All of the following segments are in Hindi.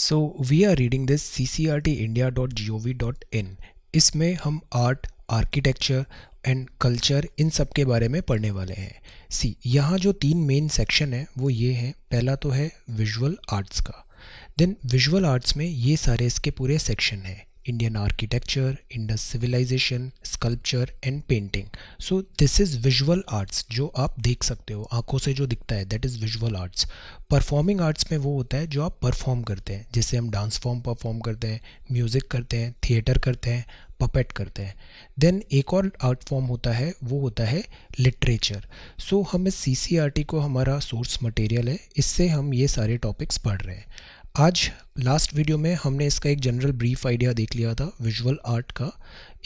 So we are are reading this C C T India dot G O V dot in इसमें हम आर्ट आर्किटेक्चर एंड कल्चर इन सब के बारे में पढ़ने वाले हैं सी यहाँ जो तीन मेन सेक्शन है वो ये हैं पहला तो है विजुअल आर्ट्स का देन विजुअल आर्ट्स में ये सारे इसके पूरे सेक्शन हैं Indian architecture, Indus civilization, sculpture and painting. So this is visual arts जो आप देख सकते हो आंखों से जो दिखता है that is visual arts. Performing arts में वो होता है जो आप perform करते हैं जैसे हम dance form perform करते हैं music करते हैं theater करते हैं पपेट करते हैं देन एक और आर्ट फॉर्म होता है वो होता है लिटरेचर सो so, हम इस सी को हमारा सोर्स मटेरियल है इससे हम ये सारे टॉपिक्स पढ़ रहे हैं आज लास्ट वीडियो में हमने इसका एक जनरल ब्रीफ आइडिया देख लिया था विजुअल आर्ट का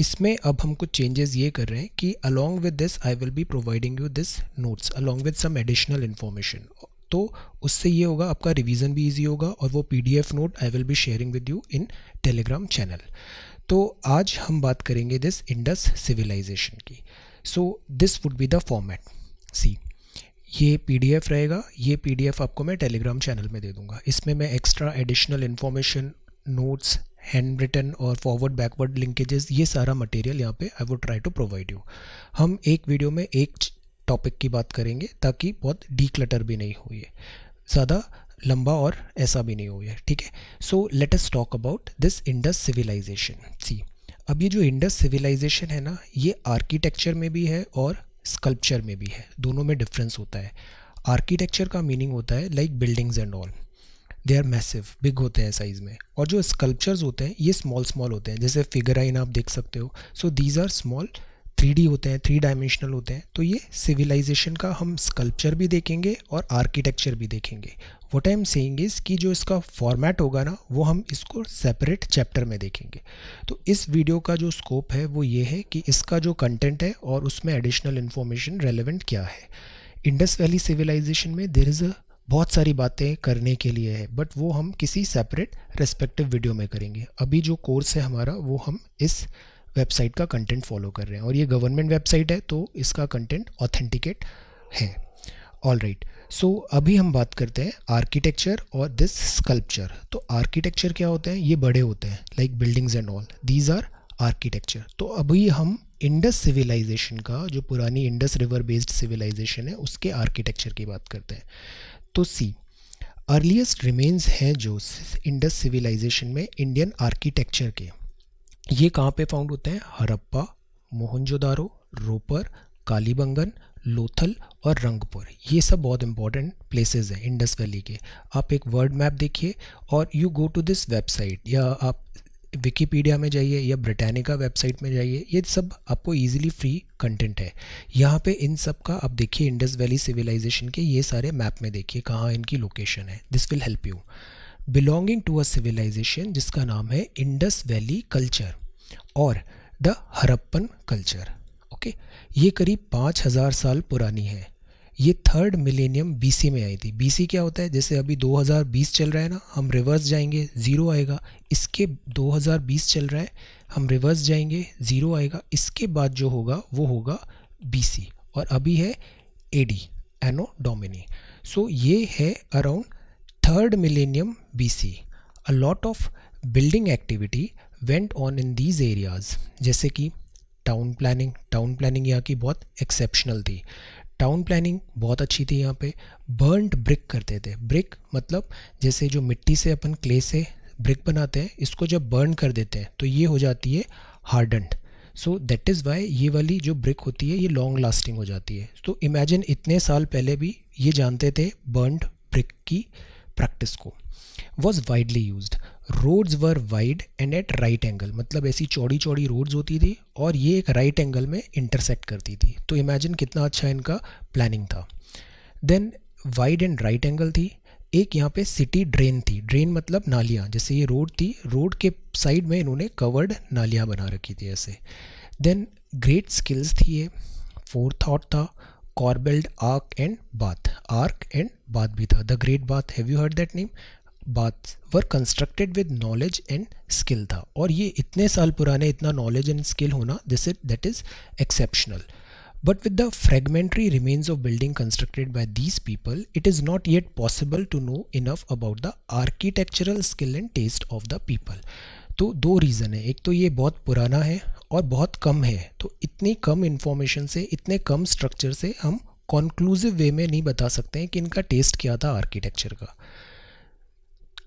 इसमें अब हम कुछ चेंजेस ये कर रहे हैं कि along with this I will be providing you this notes along with some additional information तो उससे ये होगा आपका रिवीजन भी इजी होगा और वो PDF note I will be sharing with you in Telegram channel तो आज हम बात करेंगे दिस इंडस सिविलाइजेशन की so this would be the format see ये पीडीएफ रहेगा ये पीडीएफ आपको मैं टेलीग्राम चैनल में दे दूंगा इसमें मैं extra additional information notes hand written और फॉरवर्ड बैकवर्ड लिंकेजेस ये सारा मटेरियल यहाँ पे I would try to provide you हम एक वीडियो में एक टॉपिक की बात करेंगे ताकि बहुत डीक्लटर भी नहीं हुई है ज़्यादा लंबा और ऐसा भी नहीं हुआ है ठीक है so let us talk about this Indus civilisation see अब ये जो इंडस सिविलाइजेशन है ना ये आर्किटेक्चर में भी है और स्कल्पचर में भी है दोनों में डिफरेंस होता है आर्किटेक्चर का मीनिंग होता है like buildings and all they are massive big होते हैं साइज़ में और जो स्कल्पचर्स होते हैं ये स्मॉल स्मॉल होते हैं जैसे फिगर आइन आप देख सकते हो so these are small three होते हैं थ्री डायमेंशनल होते हैं तो ये सिविलाइजेशन का हम स्कल्पचर भी देखेंगे और आर्किटेक्चर भी देखेंगे what I am saying is कि जो इसका फॉर्मेट होगा ना वो हम इसको सेपरेट चैप्टर में देखेंगे तो इस वीडियो का जो स्कोप है वो ये है कि इसका जो कंटेंट है और उसमें एडिशनल इन्फॉर्मेशन रेलिवेंट क्या है इंडस वैली सिविलाइजेशन में देर इज़ अ बहुत सारी बातें करने के लिए है बट वो हम किसी सेपरेट रेस्पेक्टिव वीडियो में करेंगे अभी जो कोर्स है हमारा वो हम इस वेबसाइट का कंटेंट फॉलो कर रहे हैं और ये गवर्नमेंट वेबसाइट है तो इसका कंटेंट ऑथेंटिकेट है ऑल राइट सो अभी हम बात करते हैं आर्किटेक्चर और दिस स्कल्पचर तो आर्किटेक्चर क्या होते हैं ये बड़े होते हैं like buildings and all these are architecture तो अभी हम इंडस सिविलाइजेशन का जो पुरानी इंडस रिवर बेस्ड सिविलाइजेशन है उसके आर्किटेक्चर की बात करते हैं तो सी अर्लीस्ट रिमेन्स हैं जो इंडस सिविलाइजेशन में इंडियन आर्किटेक्चर के ये कहाँ पे फाउंड होते हैं हरप्पा मोहनजोदारो रोपर कालीबंगन लोथल और रंगपुर ये सब बहुत इंपॉर्टेंट प्लेसेस हैं इंडस वैली के आप एक वर्ल्ड मैप देखिए और you go to this website या आप विकीपीडिया में जाइए या ब्रिटानिका वेबसाइट में जाइए ये सब आपको इजीली फ्री कंटेंट है यहाँ पे इन सब का आप देखिए इंडस वैली सिविलाइजेशन के ये सारे मैप में देखिए कहाँ इनकी लोकेशन है this will help you belonging to a civilisation जिसका नाम है इंडस वैली कल्चर और द हरप्पन कल्चर ओके ये करीब पाँच हज़ार साल पुरानी है ये थर्ड मिलेनियम बीसी में आई थी बीसी क्या होता है जैसे अभी 2020 चल रहा है ना हम रिवर्स जाएंगे ज़ीरो आएगा इसके 2020 चल रहा है हम रिवर्स जाएंगे ज़ीरो आएगा इसके बाद जो होगा वो होगा बीसी और अभी है एडी एनो डोमिनी सो ये है around third millennium BC, a lot of building activity went on in these areas, जैसे कि टाउन प्लानिंग टाउन प्लानिंग यहाँ की बहुत एक्सेप्शनल थी टाउन प्लानिंग बहुत अच्छी थी यहाँ पे बर्नड ब्रिक करते थे ब्रिक मतलब जैसे जो मिट्टी से अपन क्ले से ब्रिक बनाते हैं इसको जब बर्न कर देते हैं तो ये हो जाती है hardened so that is why ये वाली जो ब्रिक होती है ये लॉन्ग लास्टिंग हो जाती है तो इमेजिन इतने साल पहले भी ये जानते थे बर्नड ब्रिक की प्रैक्टिस को was widely use roads were wide and at right angle मतलब ऐसी चौड़ी चौड़ी रोड्स होती थी और ये एक राइट right एंगल में इंटरसेक्ट करती थी तो इमेजिन कितना अच्छा इनका प्लानिंग था then wide and right angle थी एक यहाँ पे सिटी ड्रेन थी ड्रेन मतलब नालियाँ जैसे ये रोड थी रोड के साइड में इन्होंने कवर्ड नालियाँ बना रखी थी ऐसे देन ग्रेट स्किल्स थी ये फोर्थ थाट था corbelled arch and bath arch and bath भी था the great bath have you heard that name bath were constructed with knowledge and skill था और ये इतने साल पुराने इतना नॉलेज एंड स्किल होना this is that is exceptional but with the fragmentary remains of building constructed by these people it is not yet possible to know enough about the architectural skill and taste of the people तो दो रीज़न है एक तो ये बहुत पुराना है और बहुत कम है तो इतनी कम इन्फॉर्मेशन से इतने कम स्ट्रक्चर से हम कॉन्क्लूसिव वे में नहीं बता सकते हैं कि इनका टेस्ट क्या था आर्किटेक्चर का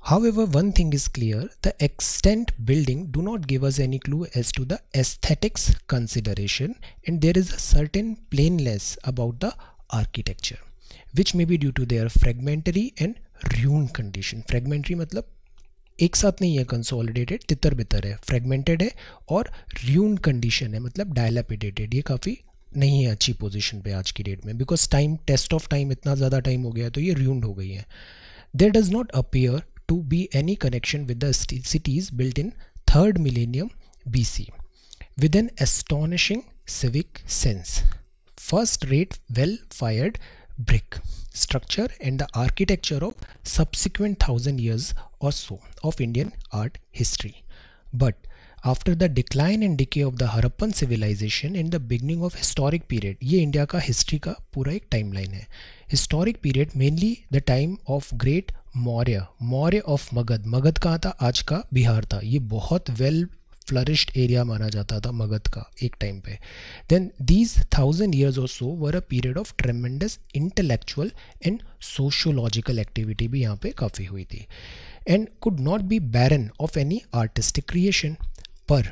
how one thing is clear the extant building do not give us any clue as to the aesthetics consideration and there is a certain plainness about the architecture which may be due to their fragmentary and ruin condition fragmentary मतलब एक साथ नहीं है कंसोलिडेटेड तितर बितर है फ्रेगमेंटेड है और र्यून कंडीशन है मतलब डायलापिडेटेड ये काफ़ी नहीं है अच्छी पोजिशन पर आज की डेट में because time test of time इतना ज़्यादा टाइम हो गया तो ये र्यून्ड हो गई है there does not appear to be any connection with the cities built in third millennium B C with an astonishing civic sense first rate well fired brick structure and the architecture of subsequent thousand years or so of Indian art history. But after the decline and decay of the Harappan civilization and the beginning of historic period, ये इंडिया का हिस्ट्री का पूरा एक टाइमलाइन है historic period mainly the time of great Maurya Maurya of Magadha Magadha कहाँ था आज का बिहार था ये बहुत वेल well फ्लरिश्ड एरिया माना जाता था मगध का एक टाइम पे देन दीज थाउजेंड ईयर्स और so were a period of tremendous intellectual and sociological activity भी यहाँ पे काफ़ी हुई थी and could not be barren of any artistic creation पर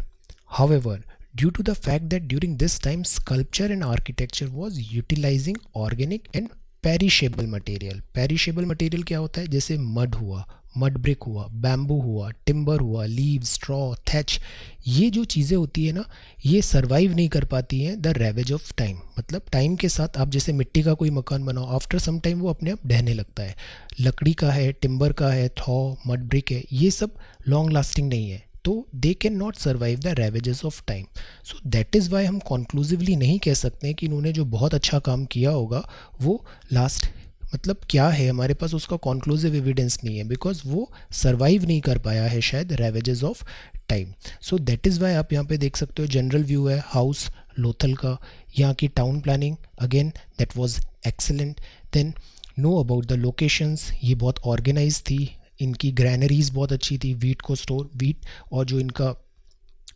however due to the fact that during this time sculpture and architecture was utilising organic and perishable material perishable material क्या होता है जैसे मड हुआ मड ब्रिक हुआ बैम्बू हुआ टिम्बर हुआ लीव स्ट्रॉ थैच ये जो चीज़ें होती है ना ये सर्वाइव नहीं कर पाती हैं द रेवेज ऑफ टाइम मतलब टाइम के साथ आप जैसे मिट्टी का कोई मकान बनाओ आफ्टर सम टाइम वो अपने आप ढहने लगता है लकड़ी का है टिम्बर का है थॉ मड ब्रिक है ये सब लॉन्ग लास्टिंग नहीं है तो they can not survive the ravages of time so that is why हम कंक्लूसिवली नहीं कह सकते कि इन्होंने जो बहुत अच्छा काम किया होगा वो लास्ट मतलब क्या है हमारे पास उसका कॉन्क्लूसिव एविडेंस नहीं है बिकॉज वो सर्वाइव नहीं कर पाया है शायद ravages of time so that is why आप यहाँ पे देख सकते हो जनरल व्यू है हाउस लोथल का यहाँ की town planning again that was excellent then know about the locations ये बहुत ऑर्गेनाइज थी इनकी ग्रैनरीज बहुत अच्छी थी वीट को स्टोर वीट और जो इनका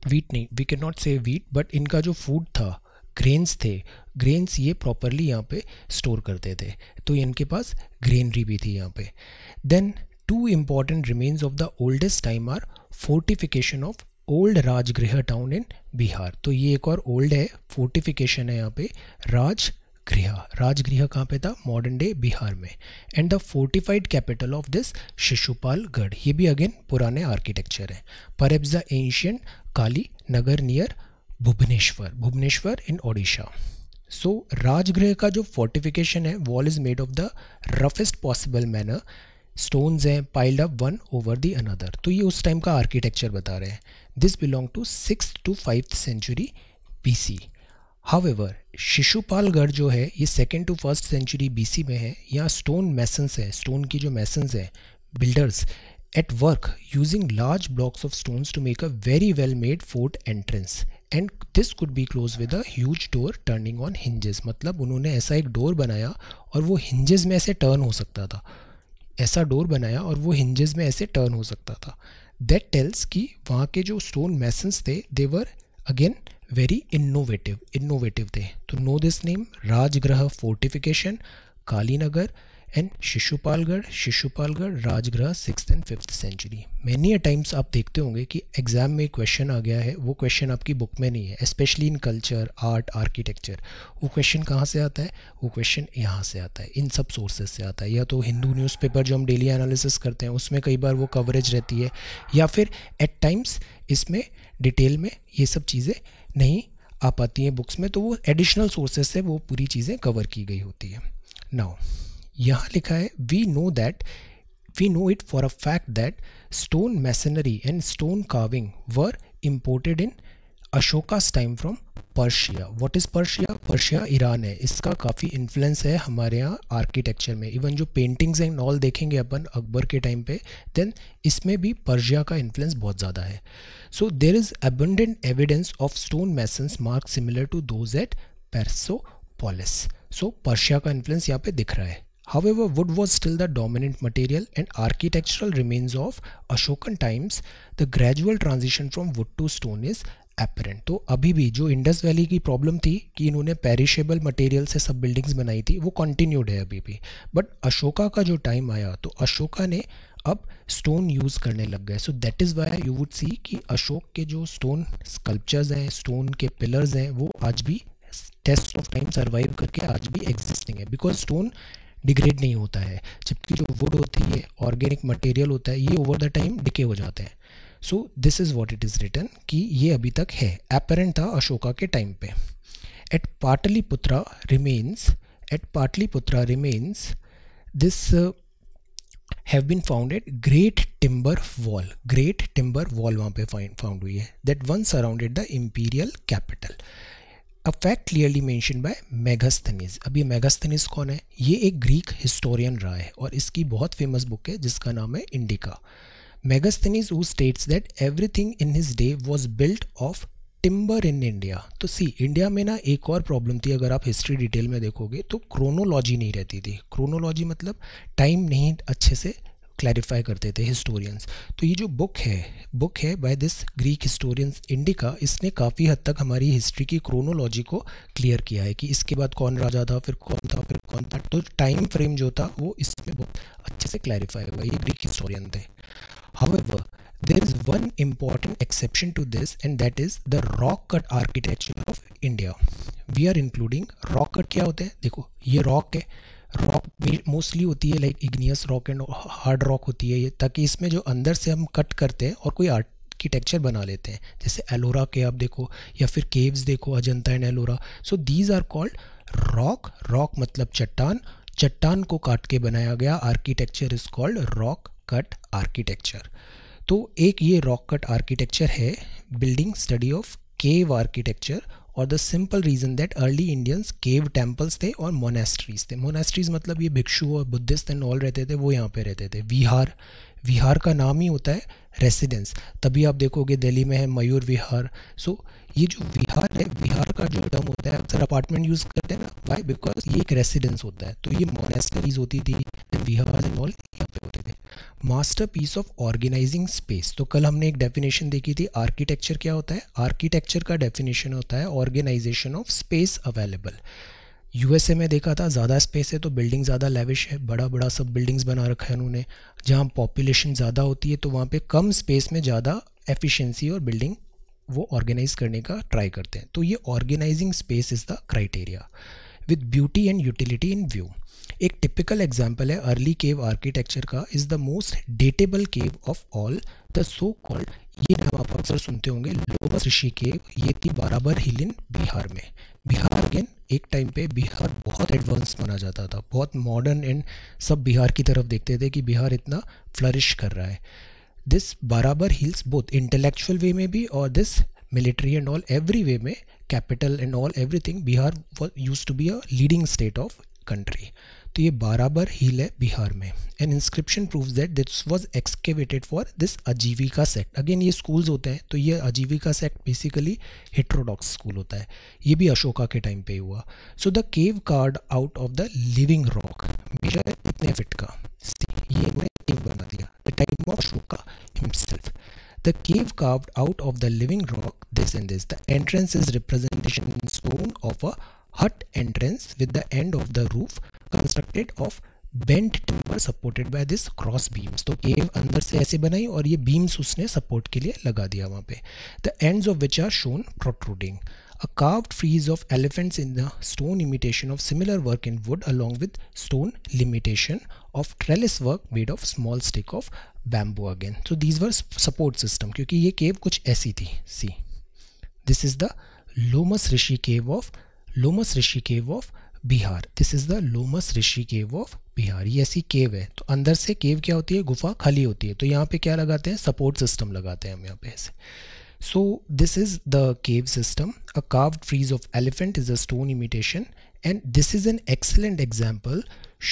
वीट नहीं we can not say wheat but इनका जो फूड था ग्रेन्स थे ग्रेन्स ये प्रॉपरली यहाँ पे स्टोर करते थे तो इनके पास ग्रेनरी भी थी यहाँ पे then two important remains of the oldest time are fortification of old Rajgriha town in Bihar तो ये एक और ओल्ड है फोर्टिफिकेशन है यहाँ पे राजगृह राजगृह कहाँ पे था मॉडर्न डे बिहार में and the fortified capital of this Sisupalgarh ये भी अगेन पुराने आर्किटेक्चर है पर the ancient Kalinagar near Bhubaneswar Bhubaneswar in Odisha so Rajgriha का जो फोर्टिफिकेशन है wall is made of the roughest possible manner stones हैं piled up one over the another तो ये उस टाइम का आर्किटेक्चर बता रहे हैं this belong to six to five century B C however Sisupalgarh जो है ये second to first century B C में है यहाँ स्टोन मैसन्स है स्टोन की जो मैसन्स हैं builders at work using large blocks of stones to make a very well made fort entrance and this could be close with a huge door turning on hinges मतलब उन्होंने ऐसा एक डोर बनाया और वो हिंजेस में ऐसे टर्न हो सकता था ऐसा डोर बनाया और वो हिंजेस में ऐसे टर्न हो सकता था दैट टेल्स कि वहाँ के जो स्टोन मैसन्स थे they were again very innovative innovative थे तो know this name Rajgriha fortification Kalinagar and Sisupalgarh Sisupalgarh Rajgriha six and fifth century many a times आप देखते होंगे कि एग्जाम में क्वेश्चन आ गया है वो क्वेश्चन आपकी बुक में नहीं है especially in culture art architecture वो क्वेश्चन कहाँ से आता है वो क्वेश्चन यहाँ से आता है इन सब सोर्सेज से आता है या तो हिंदू न्यूज़पेपर जो हम डेली एनालिसिस करते हैं उसमें कई बार वो कवरेज रहती है या फिर एट टाइम्स इसमें डिटेल में ये सब चीज़ें नहीं आ पाती हैं बुक्स में तो वो एडिशनल सोर्सेज से वो पूरी चीज़ें कवर की गई होती है नाउ यहाँ लिखा है we know that we know it for a fact that stone masonry and stone carving were imported in Ashoka's time from Persia what is Persia Persia Iran है इसका काफ़ी इन्फ्लुएंस है हमारे यहाँ आर्किटेक्चर में इवन जो पेंटिंग्स एंड ऑल देखेंगे अपन अकबर के टाइम पे देन इसमें भी पर्शिया का इन्फ्लुएंस बहुत ज़्यादा है so there is abundant evidence of stone masons mark similar to those at polis so Persia का इन्फ्लुएंस यहाँ पे दिख रहा है However, wood was still the dominant material and architectural remains of Ashokan times, the gradual transition from wood to stone is apparent. तो अभी भी जो इंडस वैली की प्रॉब्लम थी कि इन्होंने पेरिशेबल मटेरियल से सब बिल्डिंग्स बनाई थी वो कंटिन्यूड है अभी भी बट अशोका का जो टाइम आया तो अशोका ने अब स्टोन यूज़ करने लग गए so that is why you would see कि अशोक के जो स्टोन स्कल्पचर्स हैं स्टोन के पिलर्स हैं वो आज भी टेस्ट ऑफ टाइम सर्वाइव करके आज भी एग्जिस्टिंग है बिकॉज स्टोन डिग्रेड नहीं होता है जबकि जो वुड होती है ऑर्गेनिक मटेरियल होता है ये ओवर द टाइम डिके हो जाते हैं so this is what it is written कि ये अभी तक है अपेरेंट था अशोका के टाइम पे eight Pataliputra remains at Pataliputra remains this have been founded great timber wall great timber wall वहाँ पे फाउंड हुई है that one surrounded the imperial capital a fact clearly mention by Megasthenes अब ये मेगास्थनीज कौन है ये एक ग्रीक हिस्टोरियन रहा है और इसकी बहुत फेमस बुक है जिसका नाम है Indica Megasthenes who states that everything in his day was built of timber in India तो सी इंडिया में ना एक और प्रॉब्लम थी अगर आप हिस्ट्री डिटेल में देखोगे तो क्रोनोलॉजी नहीं रहती थी क्रोनोलॉजी मतलब टाइम नहीं अच्छे से क्लैरिफाई करते थे हिस्टोरियंस तो ये जो बुक है बुक है by this Greek historians Indica इसने काफ़ी हद तक हमारी हिस्ट्री की क्रोनोलॉजी को क्लियर किया है कि इसके बाद कौन राजा था फिर कौन था फिर कौन था तो टाइम फ्रेम जो था वो इसमें बहुत अच्छे से क्लैरिफाई हुआ ये ग्रीक हिस्टोरियन थे However, there is one important exception to this, and that is the rock cut architecture of India. We are including rock cut क्या होता है देखो ये rock है रॉक मोस्टली होती है like igneous rock and hard rock होती है ये ताकि इसमें जो अंदर से हम कट करते हैं और कोई आर्किटेक्चर बना लेते हैं जैसे एलोरा के आप देखो या फिर केव्स देखो Ajanta and Ellora so these are called rock rock मतलब चट्टान चट्टान को काट के बनाया गया architecture is called rock cut architecture तो एक ये रॉक कट आर्किटेक्चर है building study of cave architecture और the simple reason that early Indians cave temples थे और मोनेस्ट्रीज थे मोनेस्ट्रीज मतलब ये भिक्षु और बुद्धिस्ट एंड ऑल रहते थे वो यहाँ पे रहते थे विहार विहार का नाम ही होता है रेसिडेंस तभी आप देखोगे दिल्ली में है मयूर विहार सो ये जो विहार है विहार का जो टर्म होता है अक्सर अपार्टमेंट यूज़ करते हैं ना वाई बिकॉज ये एक रेसिडेंस होता है तो ये मोनेस्टरीज होती थी विहार एंड ऑल यहाँ पे होते थे masterpiece of organising space तो कल हमने एक डेफिनेशन देखी थी आर्किटेक्चर क्या होता है आर्किटेक्चर का डेफिनेशन होता है organisation of space available USA में देखा था ज़्यादा स्पेस है तो बिल्डिंग ज़्यादा लेविश है बड़ा बड़ा सब बिल्डिंग्स बना रखा है उन्होंने जहाँ पॉपुलेशन ज़्यादा होती है तो वहाँ पे कम स्पेस में ज़्यादा एफिशिएंसी और बिल्डिंग वो ऑर्गेनाइज करने का ट्राई करते हैं तो ये organising space is the criteria with beauty and utility in view एक टिपिकल एग्जाम्पल है अर्ली केव आर्किटेक्चर का is the most datable cave of all the so called ये नाम आप अक्सर सुनते होंगे लोबस ऋषि केव ये थी बाराबर हिल इन बिहार में बिहार अगेन एक टाइम पे बिहार बहुत एडवांस माना जाता था बहुत मॉडर्न एंड सब बिहार की तरफ देखते थे कि बिहार इतना फ्लरिश कर रहा है दिस बराबर हिल्स बोथ इंटेलेक्चुअल वे में भी और this military and all every way में capital and all everything Bihar use to be a leading state of country तो ये बाराबर हिल है बिहार में an inscription prove that this was excavated for this Ajivika sect again ये स्कूल्स होते हैं तो ये अजीविका सेक्ट बेसिकली हिट्रोडॉक्स स्कूल होता है ये भी अशोका के टाइम पे हुआ so the cave carved out of the living rock major इतने फिट का ये इन्होंने केव बना दिया the time of Ashoka himself the cave carved out of the living rock this and this the entrance is representation in stone of a hut entrance with the end of the roof constructed of bent timber supported by this cross beams तो केव अंदर से ऐसे बनाई और ये बीम्स उसने सपोर्ट के लिए लगा दिया वहाँ पे the ends of which are shown protruding a carved frieze of elephants in the stone imitation of similar work in wood along with stone limitation of trellis work made of small stick of bamboo again so these were support system क्योंकि ये cave कुछ ऐसी थी see this is the Lomas Rishi cave of Lomas Rishi cave of Bihar this is the Lomas Rishi cave of Bihar ये ऐसी केव है तो अंदर से केव क्या होती है गुफा खाली होती है तो यहाँ पे क्या लगाते हैं सपोर्ट सिस्टम लगाते हैं हम यहाँ पे ऐसे so this is the cave system a carved trees of elephant is a stone imitation and this is an excellent example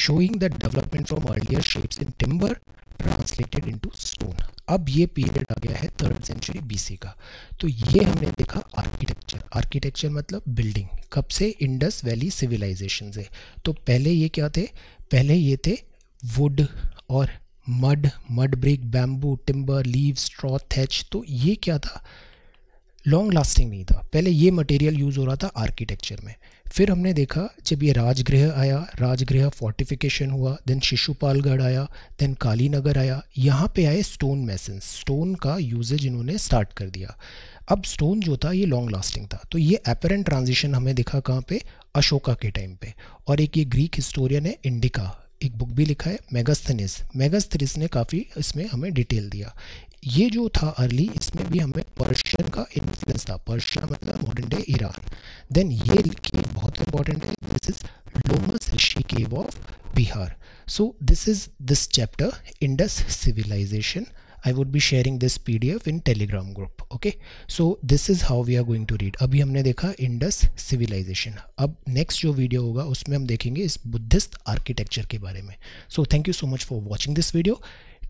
showing the development from earlier shapes in timber translated into stone अब ये पीरियड आ गया है थर्ड सेंचुरी बीसी का तो ये हमने देखा आर्किटेक्चर आर्किटेक्चर मतलब बिल्डिंग कब से इंडस वैली सिविलाइजेशन से तो पहले ये क्या थे पहले ये थे वुड और mud mud brick bamboo timber leaf straw thatch तो ये क्या था लॉन्ग लास्टिंग नहीं था पहले ये मटेरियल यूज़ हो रहा था आर्किटेक्चर में फिर हमने देखा जब ये राजगृह आया राजगृह फोर्टिफिकेशन हुआ देन शिशुपालगढ़ आया देन कालीनगर आया यहाँ पे आए स्टोन मैसेंस स्टोन का यूजेज इन्होंने स्टार्ट कर दिया अब स्टोन जो था ये लॉन्ग लास्टिंग था तो ये अपेरेंट ट्रांजिशन हमें देखा कहाँ पे अशोका के टाइम पे और एक ये ग्रीक हिस्टोरियन है इंडिका एक बुक भी लिखा है मेगास्थनिस मेगास्थनिस ने काफ़ी इसमें हमें डिटेल दिया ये जो था अर्ली इसमें भी हमें पर्शियन का इन्फ्लुएंस था पर्शिया मतलब मॉडर्न डे ईरान देन ये लिखिए बहुत इंपॉर्टेंट है this is Lomas Rishi cave of Bihar so this is this chapter Indus civilisation I would be sharing this P D F in Telegram group okay so this is how we are going to read अभी हमने देखा इंडस सिविलाइजेशन अब नेक्स्ट जो वीडियो होगा उसमें हम देखेंगे इस बुद्धिस्ट आर्किटेक्चर के बारे में so thank you so much for watching this video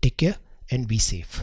take care and be safe.